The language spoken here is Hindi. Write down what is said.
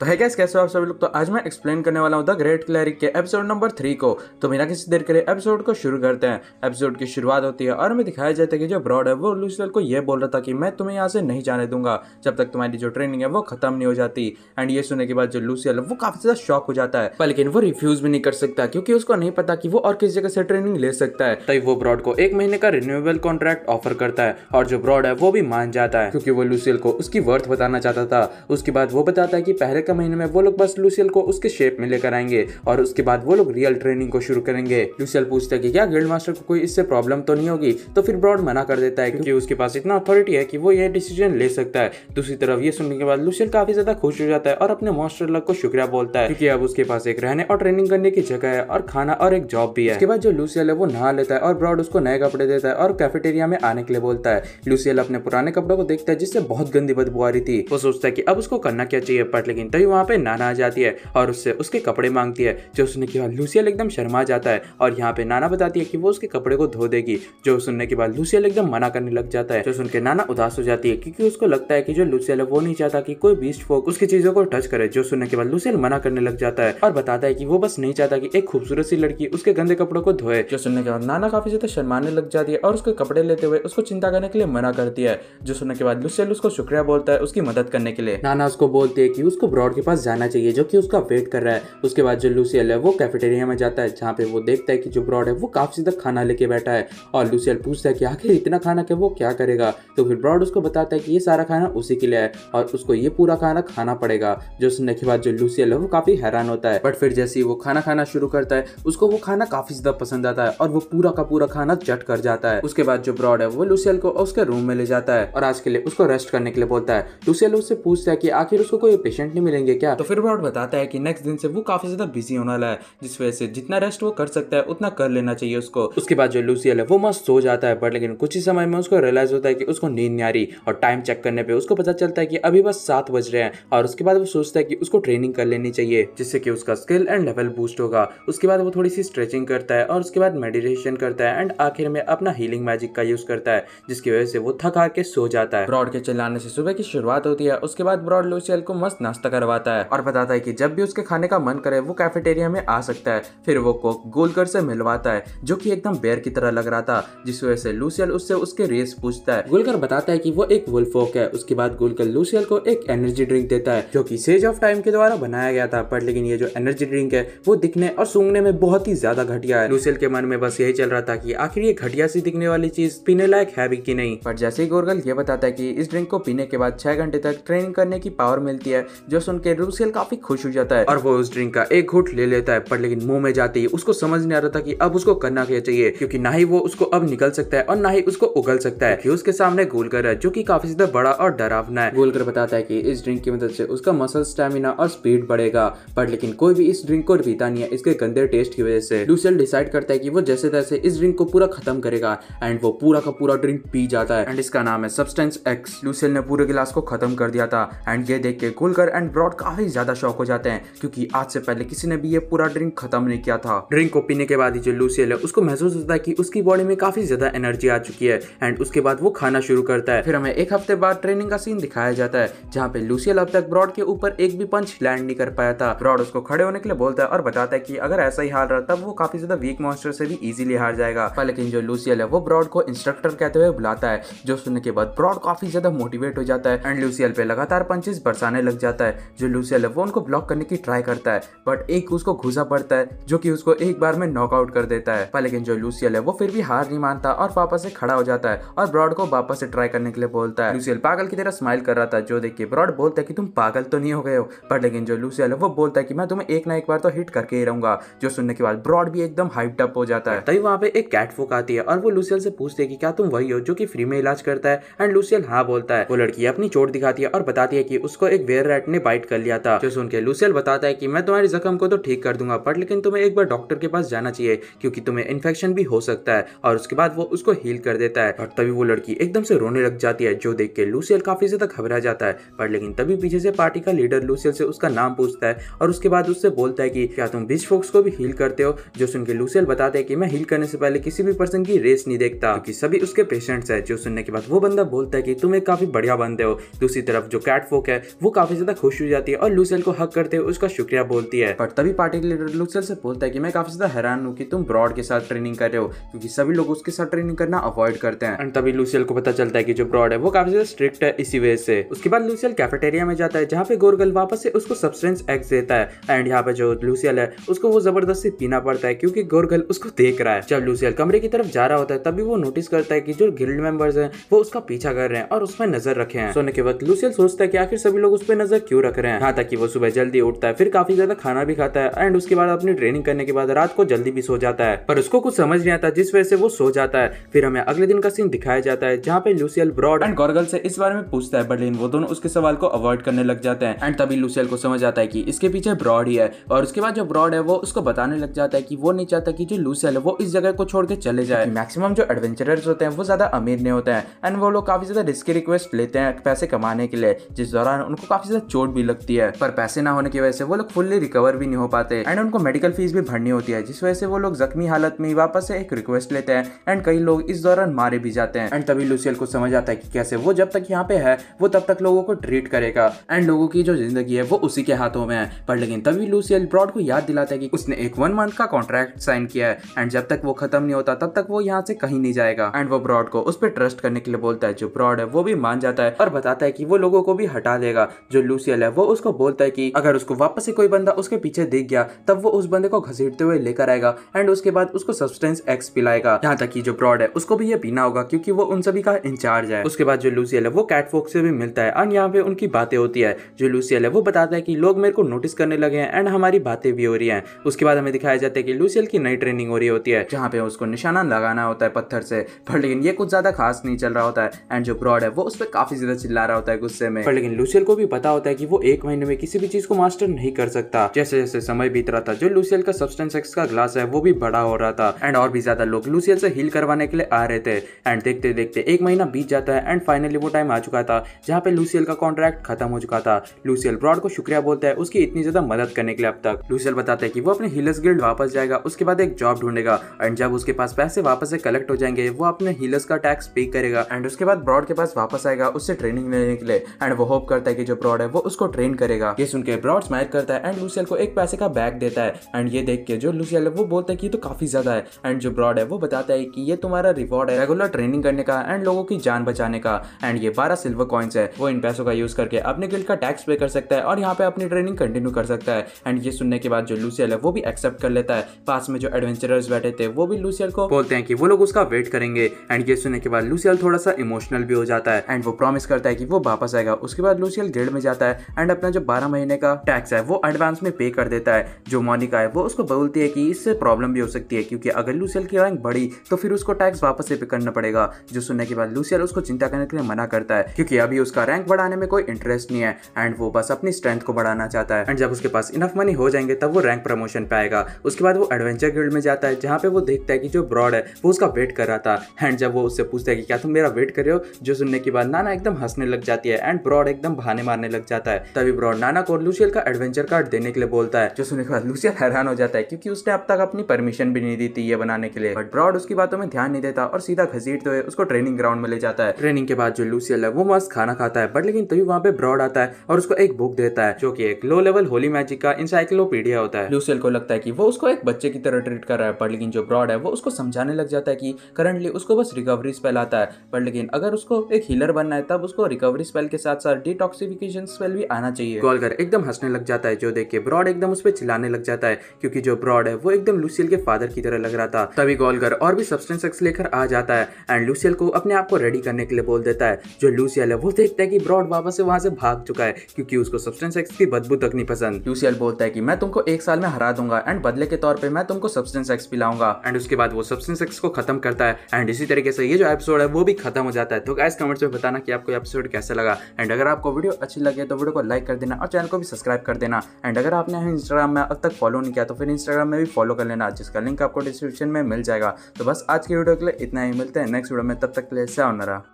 तो है कैसे कैसे आप सभी लोग तो आज मैं एक्सप्लेन करने वाला हूँ द ग्रेट क्लैरिक के एपिसोड नंबर थ्री को तो बिना किसी देर के लिए एपिसोड को शुरू करते हैं एपिसोड की शुरुआत होती है और हमें दिखाया जाता है कि जो ब्रॉड है वो लूसील को ये बोल रहा था कि मैं तुम्हें यहाँ से नहीं जाने दूंगा जब तक तुम्हारी जो ट्रेनिंग है वो खत्म नहीं हो जाती एंड ये सुनने के बाद जो लूसील है वो काफी ज्यादा शॉक हो जाता है पर लेकिन वो रिफ्यूज भी नहीं कर सकता क्योंकि उसको नहीं पता कि वो और किस जगह से ट्रेनिंग ले सकता है तभी वो ब्रॉड को एक महीने का रिन्यूएबल कॉन्ट्रैक्ट ऑफर करता है और जो ब्रॉड है वो भी मान जाता है क्योंकि वो लूसील को उसकी वर्थ बताना चाहता था उसके बाद वो बताता है कि पहले के महीने में वो लोग बस लूसियल को उसके शेप में लेकर आएंगे और उसके बाद वो लोग रियल ट्रेनिंग को शुरू करेंगे लूसियल पूछता है क्या गिल्ड मास्टर को कोई इससे प्रॉब्लम तो नहीं होगी तो फिर ब्रॉड मना कर देता है क्योंकि उसके पास इतना अथॉरिटी है कि वो ये डिसीजन ले सकता है दूसरी तरफ ये सुनने के बाद लूसियल काफी ज्यादा खुश हो जाता है और अपने मास्टर लग को शुक्रिया बोलता है क्योंकि अब उसके पास एक रहने और ट्रेनिंग करने की जगह है और खाना और एक जॉब भी है उसके बाद जो लूसियल है वो नहा लेता है और ब्रॉड उसको नए कपड़े देता है और कैफेटेरिया में आने के लिए बोलता है लूसियल अपने पुराने कपड़ों को देखता है जिससे बहुत गंदी बदबू आ रही थी वो सोचता है की अब उसको करना क्या चाहिए बट लेकिन तभी वहाँ पे नाना आ जाती है और उससे उसके कपड़े मांगती है जो सुनने के बाद लूसियल एकदम शर्मा जाता है और यहाँ पे नाना बताती है कि वो उसके कपड़े को धो देगी जो सुनने के बाद लूसियल एकदम मना करने लग जाता है जो सुन के नाना उदास हो जाती है क्योंकि उसको लगता है कि जो लूसियल है वो नहीं चाहता कि कोई बीस्ट फोक उसकी चीजों को टच करे जो सुनने के बाद लूसियल मना करने लग जाता है और बताता है कि वो बस नहीं चाहता कि एक खूबसूरत सी लड़की उसके गंदे कपड़ों को धोए जो सुनने के बाद नाना काफी ज्यादा शर्माने लग जाती है और उसके कपड़े लेते हुए उसको चिंता करने के लिए मना करती है जो सुनने के बाद लूसियल उसको शुक्रिया बोलता है उसकी मदद करने के लिए नाना उसको बोलती है की उसको ब्रॉड के पास जाना चाहिए जो कि उसका वेट कर रहा है उसके बाद जो लूसियल है वो कैफेटेरिया में जाता है जहाँ पे वो देखता है कि जो ब्रॉड है वो काफ़ी सीधा खाना लेके बैठा है और लूसियल पूछता है कि आखिर इतना खाना क्या वो क्या करेगा तो फिर ब्रॉड उसको बताता है कि ये सारा खाना उसी के लिए है और उसको ये पूरा खाना खाना पड़ेगा जो सुनने के बाद जो लूसियल है वो काफ़ी हैरान होता है बट फिर जैसे ही वो खाना खाना शुरू करता है उसको वो खाना काफ़ी ज़्यादा पसंद आता है और वो पूरा का पूरा खाना चट कर जाता है उसके बाद जो ब्रॉड है वो लूसियल को उसके रूम में ले जाता है और आज के लिए उसको रेस्ट करने के लिए बोलता है लूसियल उससे पूछता है कि आखिर उसको कोई पेशेंट नहीं मिला मिलेंगे क्या तो फिर ब्रॉड बताता है कि नेक्स्ट दिन से वो काफी ज्यादा बिजी होने वाला है जिस वजह से जितना रेस्ट वो कर सकता है उतना कर लेना चाहिए उसको उसके बाद जो लूसियल है वो मस्त सो जाता है बट लेकिन कुछ ही समय में उसको रियलाइज होता है कि उसको नींद नहीं आ रही और टाइम चेक करने पे उसको पता चलता है कि अभी बस सात बज रहे हैं और उसके बाद वो सोचता है कि उसको ट्रेनिंग कर लेनी चाहिए जिससे कि उसका स्किल एंड लेवल बूस्ट होगा उसके बाद वो थोड़ी सी स्ट्रेचिंग करता है और उसके बाद मेडिटेशन करता है एंड आखिर में अपना हीलिंग मैजिक का यूज करता है जिसकी वजह से वो थक हार के सो जाता है ब्रॉड के चलाने से सुबह की शुरुआत होती है उसके बाद ब्रॉड लूसियल को मस्त नाश्ता कर करवाता है और बताता है कि जब भी उसके खाने का मन करे वो कैफेटेरिया में आ सकता है फिर वो कोक गोलकर से मिलवाता है जो कि एकदम बेर की तरह लग रहा था जिस वजह से लूसियल उससे उसके रेस पूछता है गोलकर बताता है की वो एक वुल्फोक है उसके बाद गोलकर लूसियल को एक एनर्जी ड्रिंक देता है जो की सेज ऑफ टाइम के द्वारा बनाया गया था पर लेकिन ये जो एनर्जी ड्रिंक है वो दिखने और सूंघने में बहुत ही ज्यादा घटिया है लूसियल के मन में बस यही चल रहा था की आखिर ये घटिया सी दिखने वाली चीज पीने लायक है भी की नहीं पर जैसे ही गोरगल ये बताता है कि इस ड्रिंक को पीने के बाद छह घंटे तक ट्रेनिंग करने की पावर मिलती है जो सुन के रूसियल काफी खुश हो जाता है और वो उस ड्रिंक का एक घुट ले लेता है पर लेकिन मुंह में जाते ही उसको समझ नहीं आ रहा था कि अब उसको करना क्या चाहिए क्योंकि ना ही वो उसको अब निकल सकता है और ना ही उसको उगल सकता है उसके सामने गोलकर है जो की काफी ज्यादा बड़ा और डरावना है गोलकर बताता है की इस ड्रिंक की मदद से उसका मसल स्टेमिना और स्पीड बढ़ेगा पर लेकिन कोई भी इस ड्रिंक को पीता नहीं है इसके गंदे टेस्ट की वजह से रूसियल डिसाइड करता है की वो जैसे तैसे इस ड्रिंक को पूरा खत्म करेगा एंड वो पूरा का पूरा ड्रिंक पी जाता है एंड इसका नाम है सब्सटेंस एक्स लूसेल ने पूरे गिलास को खत्म कर दिया था एंड ये देख के गोलकर एंड ब्रॉ ब्रॉड काफी ज्यादा शौक हो जाते हैं क्योंकि आज से पहले किसी ने भी ये पूरा ड्रिंक खत्म नहीं किया था ड्रिंक को पीने के बाद ही जो लूसियल है उसको महसूस होता है की उसकी बॉडी में काफी ज्यादा एनर्जी आ चुकी है एंड उसके बाद वो खाना शुरू करता है फिर हमें एक हफ्ते बाद ट्रेनिंग का सीन दिखाया जाता है जहाँ पे लूसियल अब तक ब्रॉड के ऊपर एक भी पंच लैंड नहीं कर पाया था ब्रॉड उसको खड़े होने के लिए बोलता है और बताता है की अगर ऐसा ही हार रहा तब वो काफी ज्यादा वीक मॉन्स्टर से भी इजिली हार जाएगा लेकिन जो लूसियल है वो ब्रॉड को इंस्ट्रक्टर कहते हुए बुलाता है जो सुनने के बाद ब्रॉड काफी ज्यादा मोटिवेट हो जाता है एंड लूसियल पे लगातार पंचेस बरसाने लग जाता है जो लूसिया है वो उनको ब्लॉक करने की ट्राई करता है बट एक उसको घुसा पड़ता है जो कि उसको एक बार में नॉकआउट कर देता है पर लेकिन जो लूसियल है वो फिर भी हार नहीं मानता और वापस से खड़ा हो जाता है और ब्रॉड को वापस से ट्राई करने के लिए बोलता है लूसियल पागल की तरह स्माइल कर रहा था जो देख के ब्रॉड बोलता है कि तुम पागल तो नहीं हो गए हो पर लेकिन जो लूसियल है वो बोलता है कि मैं तुम्हें एक ना एक बार तो हिट करके ही रहूंगा जो सुनने के बाद ब्रॉड भी एकदम हाइप्ड अप हो जाता है तभी वहाँ पे एक फूक आती है और वो लूसियल से पूछते है कि क्या तुम वही हो जो की फ्री में इलाज करता है एंड लूसियल हाँ बोलता है वो लड़की अपनी चोट दिखाती है और बताती है की उसको एक वेयर रैट ने बाइक बाइट कर लिया था जो सुन के लूसेल बताता है कि मैं तुम्हारी जख्म को तो ठीक कर दूंगा पर लेकिन तुम्हें एक बार डॉक्टर के पास जाना चाहिए क्योंकि तुम्हें इन्फेक्शन भी हो सकता है और उसके बाद वो उसको हील कर देता है और तभी वो लड़की एकदम से रोने लग जाती है जो देख के लूसेल काफी ज्यादा घबरा जाता है पर लेकिन तभी पीछे से पार्टी का लीडर लूसेल से उसका नाम पूछता है और उसके बाद उससे बोलता है की क्या तुम बीच फोक्स को भी हील करते हो जो सुन के लूसेल बताते हैं कि मैं हील करने से पहले किसी भी पर्सन की रेस नहीं देखता क्योंकि सभी उसके पेशेंट्स है जो सुनने के बाद वो बंदा बोलता है कि तुम एक काफी बढ़िया बंदे हो दूसरी तरफ जो कैट फोक है वो काफी ज्यादा खुश छू जाती है और लूसेल को हक करते हुए उसका शुक्रिया बोलती है पर तभी पार्टी के लीडर लूसेल से बोलता है कि मैं काफी ज्यादा हैरान हूँ कि तुम ब्रॉड के साथ ट्रेनिंग कर रहे हो क्योंकि सभी लोग उसके साथ ट्रेनिंग करना अवॉइड करते हैं एंड तभी लूसेल को पता चलता है कि जो ब्रॉड है वो काफी ज्यादा स्ट्रिक्ट है इसी वजह से उसके बाद लूसेल कैफेटेरिया में जाता है जहाँ पे गोरगल वापस से उसको सब्सटेंस एक्स देता है एंड यहाँ पे जो लूसियल है उसको वो जबरदस्ती पीना पड़ता है क्योंकि गोरगल उसको देख रहा है जब लूसियल कमरे की तरफ जा रहा होता है तभी वो नोटिस करता है कि जो गिल्ड मेंबर्स हैं वो उसका पीछा कर रहे हैं और उसमें नजर रखे हैं सोने के वक्त लूसियल सोचता है कि आखिर सभी लोग उस पर नजर क्यों रख रख रहे हैं यहाँ तक कि वो सुबह जल्दी उठता है फिर काफी ज्यादा खाना भी खाता है एंड उसके बाद अपनी ट्रेनिंग करने के बाद रात को जल्दी भी सो जाता है पर उसको कुछ समझ नहीं आता जिस वजह से वो सो जाता है फिर हमें अगले दिन का सीन दिखाया जाता है जहाँ पे लूसियल ब्रॉड एंड गॉर्गल से इस बारे में पूछता है बर्लिन वो दोनों उसके सवाल को अवॉइड करने लग जाते हैं एंड तभी लूसियल को समझ आता है की इसके पीछे ब्रॉड ही है और उसके बाद जो ब्रॉड है वो उसको बताने लग जाता है की वो नहीं चाहता की जो लूसियल है वो इस जगह को छोड़ के चले जाए मैक्सिमम जो एडवेंचरर्स होते हैं वो ज्यादा अमीर नहीं होते हैं एंड वो लोग काफी ज्यादा रिस्की रिक्वेस्ट लेते हैं पैसे कमाने के लिए जिस दौरान उनको काफी ज्यादा चोट भी भी लगती है पर पैसे ना होने की वजह से वो लोग फुल्ली रिकवर भी नहीं हो पाते एंड उनको मेडिकल फीस भी भरनी होती है जिस वजह से वो लोग जख्मी हालत में वापस से एक रिक्वेस्ट लेते हैं एंड कई लोग इस दौरान मारे भी जाते हैं एंड तभी लुसियल को समझ आता है कि कैसे वो जब तक यहाँ पे है वो तब तक लोगों को ट्रीट करेगा एंड लोगों की जो जिंदगी है वो उसी के हाथों में है पर लेकिन तभी लुसियल ब्रॉड को याद दिलाता है कि उसने एक वन मंथ का कॉन्ट्रैक्ट साइन किया है एंड जब तक वो खत्म नहीं होता तब तक वो यहाँ से कहीं नहीं जाएगा एंड वो ब्रॉड को उस पर ट्रस्ट करने के लिए बोलता है जो ब्रॉड है वो भी मान जाता है और बताता है कि वो लोगों को भी हटा देगा जो लूसियल है वो उसको बोलता है कि अगर उसको वापस से कोई बंदा उसके पीछे दिख गया तब वो उस बंदे को घसीटते हुए लेकर आएगा एंड उसके बाद उसको सब्सटेंस एक्स पिलाएगा यहाँ तक कि जो ब्रॉड है उसको भी ये पीना होगा क्योंकि वो उन सभी का इंचार्ज है उसके बाद जो लूसियल है वो कैटफोक से भी मिलता है एंड यहाँ पे उनकी बातें होती है जो लूसियल है वो बताता है की लोग मेरे को नोटिस करने लगे हैं एंड हमारी बातें भी हो रही है उसके बाद हमें दिखाया जाता है की लूसियल की नई ट्रेनिंग हो रही होती है जहाँ पे उसको निशाना लगाना होता है पत्थर से पर लेकिन ये कुछ ज्यादा खास नहीं चल रहा होता है एंड जो ब्रॉड है वो उस पर काफी ज्यादा चिल्ला रहा होता है गुस्से में पर लेकिन लूसियल को भी पता होता है कि वो एक महीने में किसी भी चीज को मास्टर नहीं कर सकता जैसे जैसे समय बीत रहा था जो लूसियल का सब्सटेंस एक्स का ग्लास है वो भी बड़ा हो रहा था एंड और भी ज्यादा लोग लूसियल से हील करवाने के लिए आ रहे थे एंड देखते देखते एक महीना बीत जाता है एंड फाइनली वो टाइम आ चुका था जहाँ पे लूसियल का कॉन्ट्रैक्ट खत्म हो चुका था लूसियल ब्रॉड को शुक्रिया बोलता है उसकी इतनी ज्यादा मदद करने के लिए अब तक लूसियल बताता है कि वो अपने हीलर्स गिल्ड वापस जाएगा उसके बाद एक जॉब ढूंढेगा एंड जब उसके पास पैसे वापस से कलेक्ट हो जाएंगे वो अपने हीलर्स का टैक्स पे करेगा एंड उसके बाद ब्रॉड के पास वापस आएगा उससे ट्रेनिंग लेने के लिए एंड वो होप करता है कि जो ब्रॉड है वो उसको ट्रेन करेगा ये सुनकर ब्रॉड स्माइल करता है एंड लूसियल को एक पैसे का बैग देता है एंड ये देख के जो लूसियल है वो बोलता है कि तो काफी ज्यादा है एंड जो ब्रॉड है वो बताता है कि ये तुम्हारा रिवॉर्ड है रेगुलर ट्रेनिंग करने का एंड लोगों की जान बचाने का एंड ये बारह सिल्वर कॉइन्स है वो इन पैसों का यूज करके अपने गिल्ड का टैक्स पे कर सकता है और यहाँ पे अपनी ट्रेनिंग कंटिन्यू कर सकता है एंड ये सुनने के बाद जो लूसियल है वो भी एक्सेप्ट कर लेता है पास में जो एडवेंचरर्स बैठे थे वो भी लूसियल को बोलते हैं कि वो लोग उसका वेट करेंगे एंड ये सुनने के बाद लूसियल थोड़ा सा इमोशनल भी हो जाता है एंड वो प्रॉमिस करता है कि वो वापस आएगा उसके बाद लूसियल गिल्ड में जाता है एंड अपना जो बारह महीने का टैक्स है वो एडवांस में पे कर देता है जो मोनिका है वो उसको बोलती है कि इससे प्रॉब्लम भी हो सकती है क्योंकि अगर लूसियल की रैंक बढ़ी तो फिर उसको टैक्स वापस से पे करना पड़ेगा जो सुनने के बाद लूसियल उसको चिंता करने के लिए मना करता है क्योंकि अभी उसका रैंक बढ़ाने में कोई इंटरेस्ट नहीं है एंड वो बस अपनी स्ट्रेंथ को बढ़ाना चाहता है एंड जब उसके पास इनफ मनी हो जाएंगे तब वो रैंक प्रमोशन पाएगा उसके बाद वो एडवेंचर गिल्ड में जाता है जहाँ पे वो देखता है कि जो ब्रॉड है वो उसका वेट कर रहा था एंड जब वो उससे पूछता है कि क्या तुम मेरा वेट कर रहे हो जो सुनने के बाद नाना एकदम हंसने लग जाती है एंड ब्रॉड एकदम बहाने मारने लग जाता है तभी ब्रॉड नाना को लूसियल का एडवेंचर कार्ड देने के लिए बोलता है जो सुनने के बाद लूसियल हैरान हो जाता है क्योंकि उसने अब तक अपनी परमिशन भी नहीं दी थी ये बनाने के लिए बट ब्रॉड उसकी बातों में ध्यान नहीं देता और सीधा घसीट तो उसको ट्रेनिंग ग्राउंड में ले जाता है ट्रेनिंग के बाद जो लूसियल है वो मस्त खाना खाता है बट लेकिन तभी वहाँ पे ब्रॉड आता है और उसको एक बुक देता है जो की एक लो लेवल होली मैजिक का इंसाइक्लोपीडिया होता है लूसियल को लगता है की वो उसको एक बच्चे की तरह ट्रीट कर रहा है बट लेकिन जो ब्रॉड है वो उसको समझाने लग जाता है की करंटली उसको बस रिकवरी स्पेल आता है बट लेकिन अगर उसको एक हीलर बनना है तब उसको रिकवरी स्पेल के साथ साथ डिटॉक्सिफिकेशन स्पेल भी आना चाहिए गोलगर एकदम हंसने लग जाता है जो देख के ब्रॉड एकदम उस पर चिल्लाने लग जाता है क्योंकि जो ब्रॉड है वो एकदम लुसियल के फादर की तरह लग रहा था तभी गोलगर और भी सब्सटेंस एक्स लेकर आ जाता है एंड लुसियल को अपने आप को रेडी करने के लिए बोल देता है जो लुसियल है वो देखता है की ब्रॉड वापस से वहां से भाग चुका है क्यूँकी उसको सब्सटेंस एक्स की बदबू तक नहीं पसंद लुसियल बोलता है की मैं तुमको एक साल में हरा दूंगा एंड बदले के तौर पर मैं तुमको सब्सटेंस एक्स पिलाऊंगा एंड उसके बाद वो सब्सटेंस एक्स को खत्म करता है एंड इसी तरीके से ये जो एपिसोड है वो भी खत्म हो जाता है तो गैस कमेंट्स में बताना कि आपको एपिसोड कैसा लगा एंड अगर आपको वीडियो अच्छी लगे तो वीडियो को लाइक कर देना और चैनल को भी सब्सक्राइब कर देना एंड अगर आपने इंस्टाग्राम में अब तक फॉलो नहीं किया तो फिर इंस्टाग्राम में भी फॉलो कर लेना जिसका लिंक आपको डिस्क्रिप्शन में मिल जाएगा तो बस आज की वीडियो के लिए इतना ही मिलते हैं नेक्स्ट वीडियो में तब तक के लिए रहा